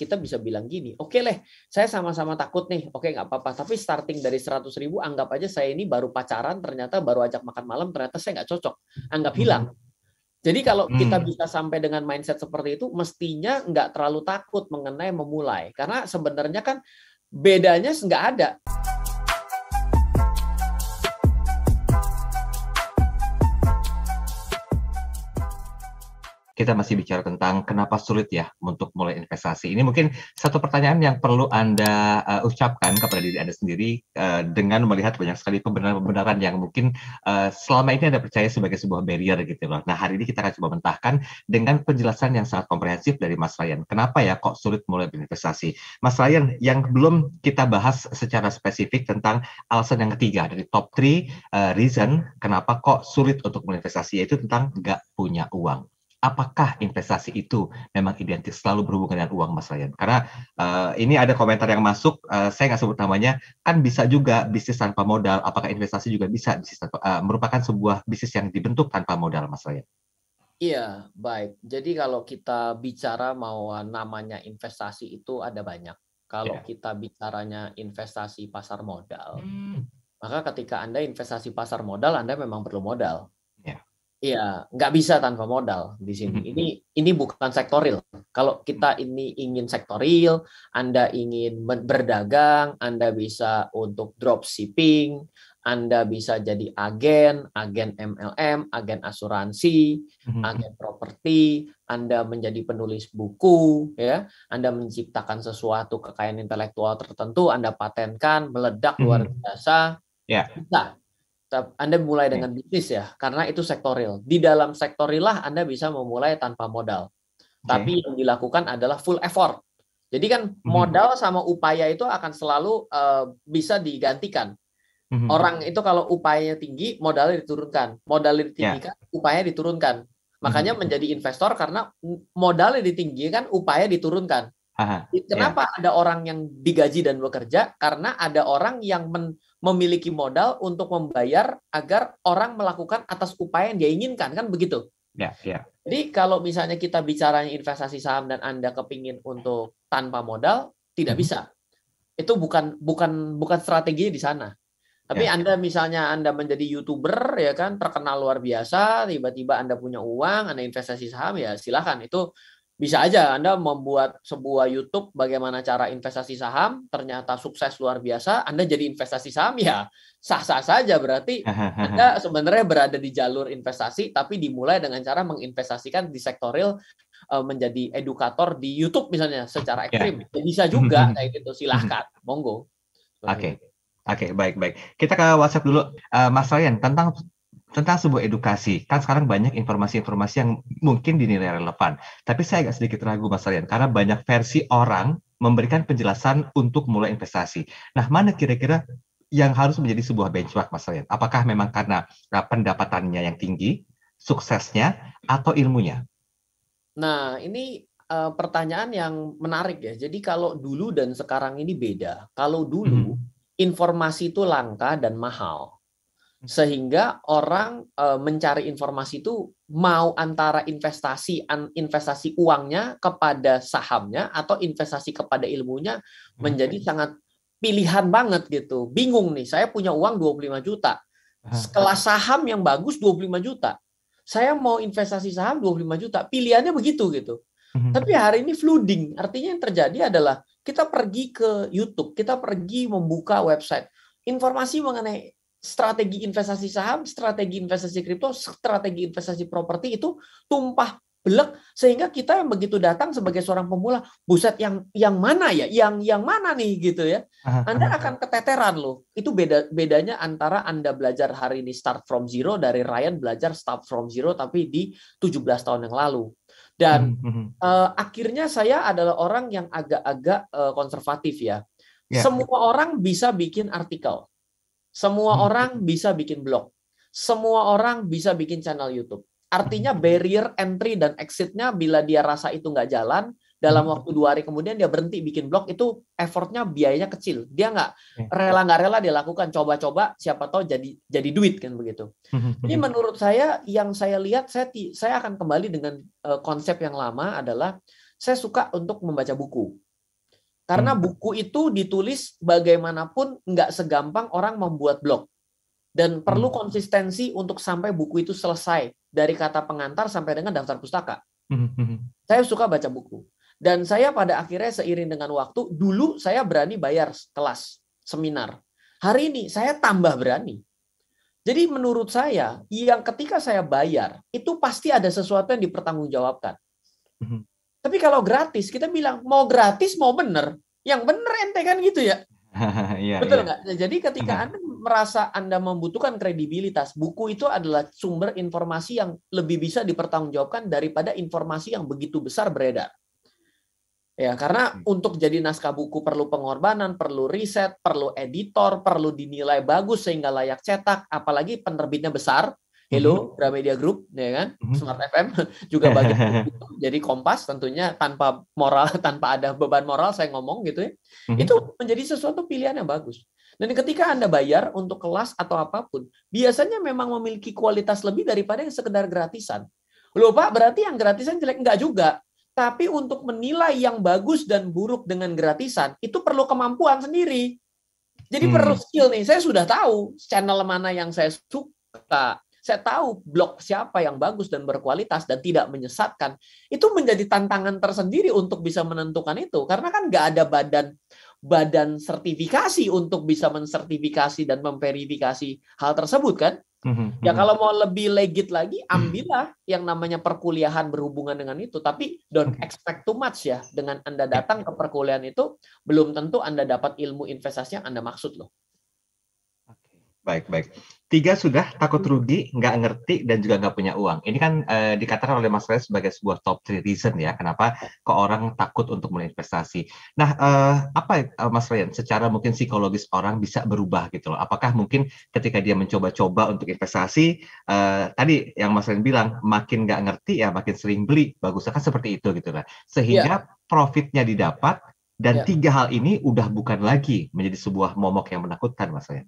kita bisa bilang gini, oke okay leh, saya sama-sama takut nih, oke okay, nggak apa-apa. Tapi starting dari 100 ribu, anggap aja saya ini baru pacaran, ternyata baru ajak makan malam, ternyata saya nggak cocok, anggap hmm. hilang. Jadi kalau hmm. kita bisa sampai dengan mindset seperti itu, mestinya nggak terlalu takut mengenai memulai, karena sebenarnya kan bedanya nggak ada. kita masih bicara tentang kenapa sulit ya untuk mulai investasi. Ini mungkin satu pertanyaan yang perlu Anda uh, ucapkan kepada diri Anda sendiri uh, dengan melihat banyak sekali pembenaran-pembenaran yang mungkin uh, selama ini Anda percaya sebagai sebuah barrier gitu loh. Nah, hari ini kita akan coba mentahkan dengan penjelasan yang sangat komprehensif dari Mas Ryan. Kenapa ya kok sulit mulai berinvestasi? Mas Ryan, yang belum kita bahas secara spesifik tentang alasan yang ketiga dari top 3 uh, reason kenapa kok sulit untuk berinvestasi yaitu tentang nggak punya uang apakah investasi itu memang identik selalu berhubungan dengan uang Mas Ryan? Karena uh, ini ada komentar yang masuk, uh, saya nggak sebut namanya, kan bisa juga bisnis tanpa modal, apakah investasi juga bisa bisnis tanpa, uh, merupakan sebuah bisnis yang dibentuk tanpa modal Mas Ryan? Iya, baik. Jadi kalau kita bicara mau namanya investasi itu ada banyak. Kalau yeah. kita bicaranya investasi pasar modal, hmm. maka ketika Anda investasi pasar modal, Anda memang perlu modal Iya, nggak bisa tanpa modal di sini. Mm-hmm. Ini ini bukan sektoril. Kalau kita ini ingin sektoril, Anda ingin berdagang, Anda bisa untuk dropshipping, Anda bisa jadi agen, agen MLM, agen asuransi, mm-hmm. agen properti, Anda menjadi penulis buku, ya. Anda menciptakan sesuatu kekayaan intelektual tertentu, Anda patenkan, meledak luar mm-hmm. biasa. Ya. Bisa anda mulai dengan bisnis ya, karena itu sektoril. Di dalam lah Anda bisa memulai tanpa modal. Okay. Tapi yang dilakukan adalah full effort. Jadi kan mhm. modal sama upaya itu akan selalu uh, bisa digantikan. Mhm. Orang itu kalau upayanya tinggi, modalnya diturunkan. Modalnya ditinggikan, yeah. upayanya diturunkan. Makanya mhm. menjadi investor karena modalnya ditinggikan, upaya diturunkan. Aha, Kenapa yeah. ada orang yang digaji dan bekerja? Karena ada orang yang men- memiliki modal untuk membayar agar orang melakukan atas upaya yang dia inginkan kan begitu. Ya, ya. Jadi kalau misalnya kita bicaranya investasi saham dan Anda kepingin untuk tanpa modal tidak hmm. bisa. Itu bukan bukan bukan strategi di sana. Tapi ya. Anda misalnya Anda menjadi YouTuber ya kan terkenal luar biasa, tiba-tiba Anda punya uang, Anda investasi saham ya silahkan itu bisa aja Anda membuat sebuah YouTube bagaimana cara investasi saham, ternyata sukses luar biasa, Anda jadi investasi saham ya sah-sah saja berarti Anda sebenarnya berada di jalur investasi tapi dimulai dengan cara menginvestasikan di sektor real eh, menjadi edukator di YouTube misalnya secara ya. ekstrim. Yeah. Bisa juga kayak gitu, silahkan, monggo. Oke. Okay. Oke, okay, baik-baik. Kita ke WhatsApp dulu. Uh, Mas Ryan, tentang tentang sebuah edukasi. Kan sekarang banyak informasi-informasi yang mungkin dinilai relevan. Tapi saya agak sedikit ragu Mas Rian, karena banyak versi orang memberikan penjelasan untuk mulai investasi. Nah, mana kira-kira yang harus menjadi sebuah benchmark Mas Rian? Apakah memang karena e, pendapatannya yang tinggi, suksesnya, atau ilmunya? Nah, ini uh, pertanyaan yang menarik ya. Jadi kalau dulu dan sekarang ini beda. Kalau dulu, hmm. informasi itu langka dan mahal Hmm. sehingga orang e, mencari informasi itu mau antara investasi an, investasi uangnya kepada sahamnya atau investasi kepada ilmunya hmm, menjadi hmm. sangat pilihan banget gitu. Bingung nih, saya punya uang 25 juta. Ah, ah. Kelas saham yang bagus 25 juta. Saya mau investasi saham 25 juta. Pilihannya begitu gitu. Hmm. Tapi hari ini flooding, artinya yang terjadi adalah kita pergi ke YouTube, kita pergi membuka website. Informasi mengenai strategi investasi saham, strategi investasi kripto, strategi investasi properti itu tumpah belek sehingga kita yang begitu datang sebagai seorang pemula, buset yang yang mana ya, yang yang mana nih gitu ya. Anda akan keteteran loh. Itu beda bedanya antara Anda belajar hari ini start from zero dari Ryan belajar start from zero tapi di 17 tahun yang lalu. Dan uh, akhirnya saya adalah orang yang agak-agak uh, konservatif ya. Yeah. Semua orang bisa bikin artikel semua hmm. orang bisa bikin blog. Semua orang bisa bikin channel YouTube. Artinya hmm. barrier entry dan exitnya bila dia rasa itu nggak jalan, dalam hmm. waktu dua hari kemudian dia berhenti bikin blog itu effortnya biayanya kecil dia nggak rela nggak rela dia lakukan coba-coba siapa tahu jadi jadi duit kan begitu Ini menurut saya yang saya lihat saya saya akan kembali dengan eh, konsep yang lama adalah saya suka untuk membaca buku karena hmm. buku itu ditulis bagaimanapun nggak segampang orang membuat blog. Dan perlu hmm. konsistensi untuk sampai buku itu selesai. Dari kata pengantar sampai dengan daftar pustaka. Hmm, hmm, hmm. Saya suka baca buku. Dan saya pada akhirnya seiring dengan waktu, dulu saya berani bayar kelas, seminar. Hari ini saya tambah berani. Jadi menurut saya, yang ketika saya bayar, itu pasti ada sesuatu yang dipertanggungjawabkan. Tapi kalau gratis, kita bilang mau gratis mau bener, yang bener ente kan gitu ya. ya Betul iya. nggak? Ya. Jadi ketika Anda merasa Anda membutuhkan kredibilitas, buku itu adalah sumber informasi yang lebih bisa dipertanggungjawabkan daripada informasi yang begitu besar beredar. Ya, karena hmm. untuk jadi naskah buku perlu pengorbanan, perlu riset, perlu editor, perlu dinilai bagus sehingga layak cetak, apalagi penerbitnya besar, Hello, mhm. Gramedia Group, ya kan, mhm. Smart FM juga bagian gitu. Jadi Kompas tentunya tanpa moral, tanpa ada beban moral saya ngomong gitu ya, mhm. itu menjadi sesuatu pilihan yang bagus. Dan ketika Anda bayar untuk kelas atau apapun, biasanya memang memiliki kualitas lebih daripada yang sekedar gratisan. Loh Pak, berarti yang gratisan jelek? Enggak juga. Tapi untuk menilai yang bagus dan buruk dengan gratisan, itu perlu kemampuan sendiri. Jadi hmm. perlu skill nih. Saya sudah tahu channel mana yang saya suka, saya tahu blog siapa yang bagus dan berkualitas dan tidak menyesatkan, itu menjadi tantangan tersendiri untuk bisa menentukan itu. Karena kan nggak ada badan badan sertifikasi untuk bisa mensertifikasi dan memverifikasi hal tersebut kan. Mm-hmm. Ya mm-hmm. kalau mau lebih legit lagi, hmm. ambillah yang namanya perkuliahan berhubungan dengan itu. Tapi don't mm-hmm. expect too much ya. Dengan Anda ya. datang ke perkuliahan itu, belum tentu Anda dapat ilmu investasi yang Anda maksud loh. Baik, baik tiga sudah takut hmm. rugi, nggak ngerti dan juga nggak punya uang. Ini kan eh, dikatakan oleh Mas Ray sebagai sebuah top three reason ya, kenapa kok orang takut untuk mulai investasi. Nah, eh, apa eh, Mas Ryan, secara mungkin psikologis orang bisa berubah gitu loh. Apakah mungkin ketika dia mencoba-coba untuk investasi, eh, tadi yang Mas Ryan bilang makin nggak ngerti ya makin sering beli, Bagus kan seperti itu gitu lah. Sehingga yeah. profitnya didapat dan yeah. tiga hal ini udah bukan lagi menjadi sebuah momok yang menakutkan Mas Ryan.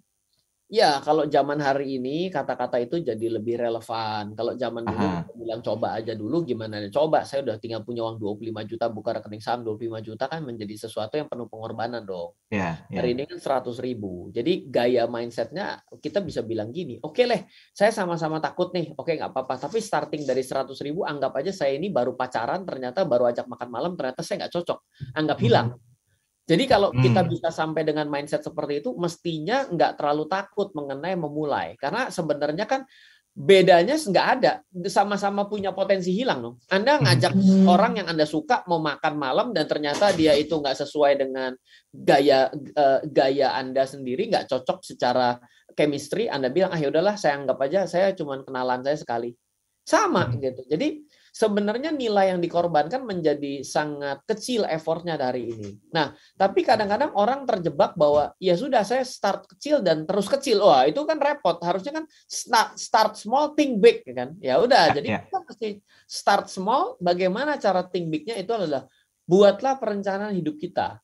Ya, kalau zaman hari ini kata-kata itu jadi lebih relevan. Kalau zaman dulu Aha. bilang coba aja dulu gimana coba. Saya udah tinggal punya uang 25 juta buka rekening saham 25 juta kan menjadi sesuatu yang penuh pengorbanan dong. Ya, ya. Hari ini kan 100 ribu. Jadi gaya mindsetnya kita bisa bilang gini, oke okay leh, saya sama-sama takut nih, oke okay, nggak apa-apa. Tapi starting dari 100 ribu anggap aja saya ini baru pacaran, ternyata baru ajak makan malam, ternyata saya nggak cocok. Anggap hilang. Hmm jadi kalau hmm. kita bisa sampai dengan mindset seperti itu, mestinya nggak terlalu takut mengenai memulai. Karena sebenarnya kan bedanya nggak ada, sama-sama punya potensi hilang. Loh. Anda hmm. ngajak hmm. orang yang Anda suka mau makan malam dan ternyata dia itu nggak sesuai dengan gaya eh, gaya Anda sendiri, nggak cocok secara chemistry. Anda bilang ah yaudahlah, saya anggap aja saya cuma kenalan saya sekali. Sama hmm. gitu. Jadi sebenarnya nilai yang dikorbankan menjadi sangat kecil effortnya dari ini. Nah, tapi kadang-kadang orang terjebak bahwa ya sudah saya start kecil dan terus kecil. Wah, itu kan repot. Harusnya kan start, start small, think big ya kan. Ya udah, ya, jadi ya. kita mesti start small. Bagaimana cara think bignya itu adalah buatlah perencanaan hidup kita.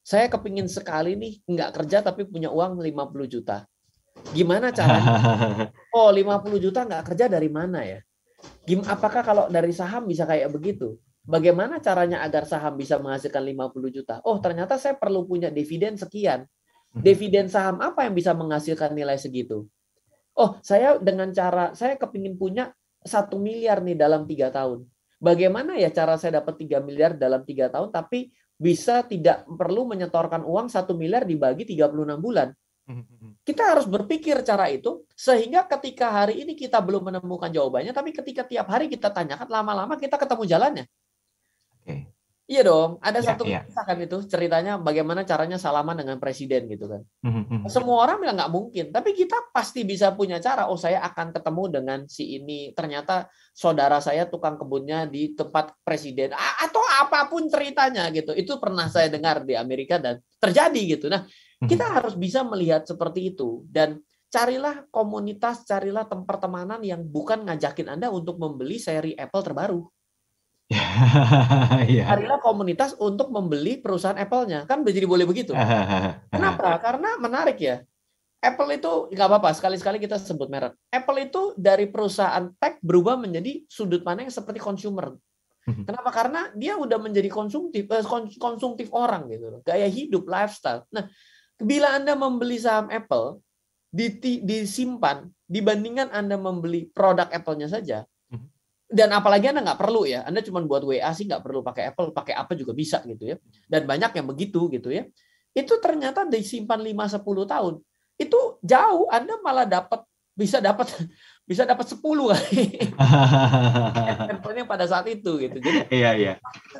Saya kepingin sekali nih nggak kerja tapi punya uang 50 juta. Gimana caranya? Oh, 50 juta nggak kerja dari mana ya? Gim, apakah kalau dari saham bisa kayak begitu? Bagaimana caranya agar saham bisa menghasilkan 50 juta? Oh, ternyata saya perlu punya dividen sekian. Mhm. Dividen saham apa yang bisa menghasilkan nilai segitu? Oh, saya dengan cara saya kepingin punya satu miliar nih dalam tiga tahun. Bagaimana ya cara saya dapat 3 miliar dalam tiga tahun tapi bisa tidak perlu menyetorkan uang satu miliar dibagi 36 bulan? Hmm, hmm, hmm. Kita harus berpikir cara itu sehingga ketika hari ini kita belum menemukan jawabannya, tapi ketika tiap hari kita tanyakan lama-lama kita ketemu jalannya. Okay. Iya dong, ada yeah, satu yeah. kisah kan itu ceritanya bagaimana caranya salaman dengan presiden gitu kan. Mm-hmm. Semua orang bilang nggak mungkin, tapi kita pasti bisa punya cara. Oh saya akan ketemu dengan si ini. Ternyata saudara saya tukang kebunnya di tempat presiden A- atau apapun ceritanya gitu. Itu pernah saya dengar di Amerika dan terjadi gitu. Nah mm-hmm. kita harus bisa melihat seperti itu dan carilah komunitas, carilah tempat pertemanan yang bukan ngajakin anda untuk membeli seri Apple terbaru yeah. Carilah komunitas untuk membeli perusahaan Apple-nya. Kan jadi boleh begitu. Kenapa? Karena menarik ya. Apple itu nggak apa-apa, sekali-sekali kita sebut merek. Apple itu dari perusahaan tech berubah menjadi sudut pandang seperti consumer. Hmm. Kenapa? Karena dia udah menjadi konsumtif eh, konsumtif orang gitu Gaya hidup, lifestyle. Nah, bila Anda membeli saham Apple disimpan dibandingkan Anda membeli produk Apple-nya saja, dan apalagi anda nggak perlu ya anda cuma buat wa sih nggak perlu pakai apple pakai apa juga bisa gitu ya dan banyak yang begitu gitu ya itu ternyata disimpan 5 10 tahun itu jauh anda malah dapat bisa dapat bisa dapat 10 kali handphonenya pada saat itu gitu jadi iya iya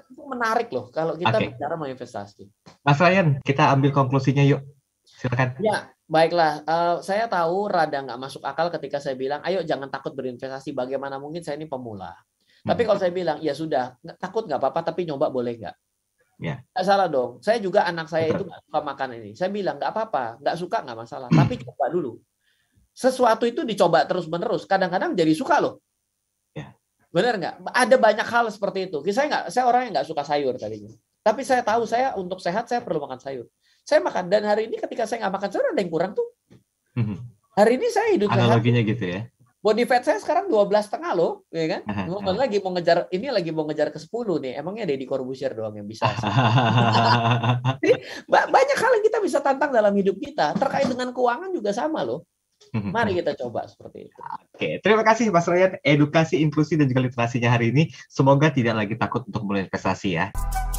itu menarik loh kalau kita okay. bicara menginvestasi Mas Ryan kita ambil konklusinya yuk silakan ya Baiklah, uh, saya tahu rada nggak masuk akal ketika saya bilang, ayo jangan takut berinvestasi. Bagaimana mungkin saya ini pemula? Hmm. Tapi kalau hmm. saya bilang, ya sudah, takut nggak apa-apa, tapi nyoba boleh nggak? Ya. Yeah. Salah dong. Saya juga anak saya itu nggak suka makan ini. Saya bilang nggak apa-apa, nggak suka nggak masalah, tapi hmm. coba dulu. Sesuatu itu dicoba terus-menerus. Kadang-kadang jadi suka loh. Ya. Yeah. Benar nggak? Ada banyak hal seperti itu. Saya nggak, saya orang yang nggak suka sayur tadinya. Tapi saya tahu saya untuk sehat saya perlu makan sayur. Saya makan dan hari ini ketika saya nggak makan sayur ada yang kurang tuh. Mhm. Hari ini saya hidup Analoginya sehat. gitu ya. Body fat saya sekarang dua belas setengah loh, ya kan? Mau lagi mau ngejar ini lagi mau ngejar ke sepuluh nih. Emangnya ada di korbusir doang yang bisa. Jadi banyak hal yang kita bisa tantang dalam hidup kita. Terkait dengan keuangan juga sama loh. Mhm, Mari mhm. kita coba seperti itu. Oke, terima kasih Mas Royan. Edukasi, inklusi, dan juga literasinya hari ini. Semoga tidak lagi takut untuk mulai investasi ya.